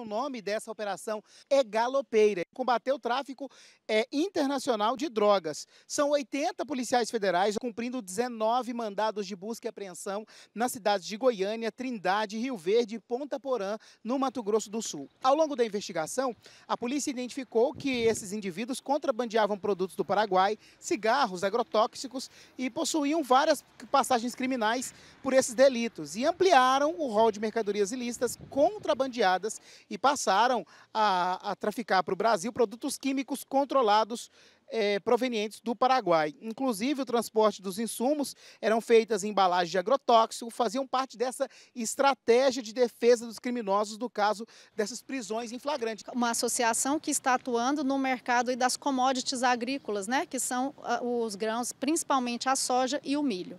o nome dessa operação é Galopeira. Combater o tráfico é, internacional de drogas. São 80 policiais federais cumprindo 19 mandados de busca e apreensão nas cidades de Goiânia, Trindade, Rio Verde e Ponta Porã, no Mato Grosso do Sul. Ao longo da investigação, a polícia identificou que esses indivíduos contrabandeavam produtos do Paraguai, cigarros, agrotóxicos e possuíam várias passagens criminais por esses delitos e ampliaram o rol de mercadorias ilícitas contrabandeadas e passaram a, a traficar para o Brasil produtos químicos controlados é, provenientes do Paraguai. Inclusive, o transporte dos insumos eram feitas em embalagens de agrotóxico, faziam parte dessa estratégia de defesa dos criminosos do caso dessas prisões em flagrante. Uma associação que está atuando no mercado das commodities agrícolas, né, que são ah, os grãos, principalmente a soja e o milho.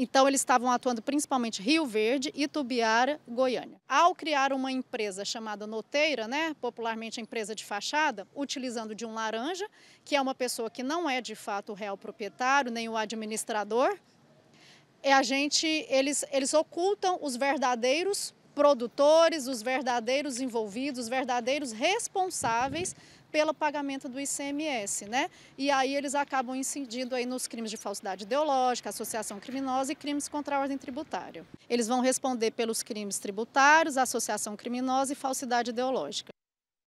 Então, eles estavam atuando principalmente Rio Verde, Itubiara, Goiânia. Ao criar uma empresa chamada Noteira, né, popularmente empresa de fachada, utilizando de um laranja, que é uma pessoa que não é de fato o real proprietário, nem o administrador, é a gente, eles, eles ocultam os verdadeiros produtores, os verdadeiros envolvidos, os verdadeiros responsáveis pelo pagamento do ICMS, né? E aí eles acabam incidindo aí nos crimes de falsidade ideológica, associação criminosa e crimes contra a ordem tributária. Eles vão responder pelos crimes tributários, associação criminosa e falsidade ideológica.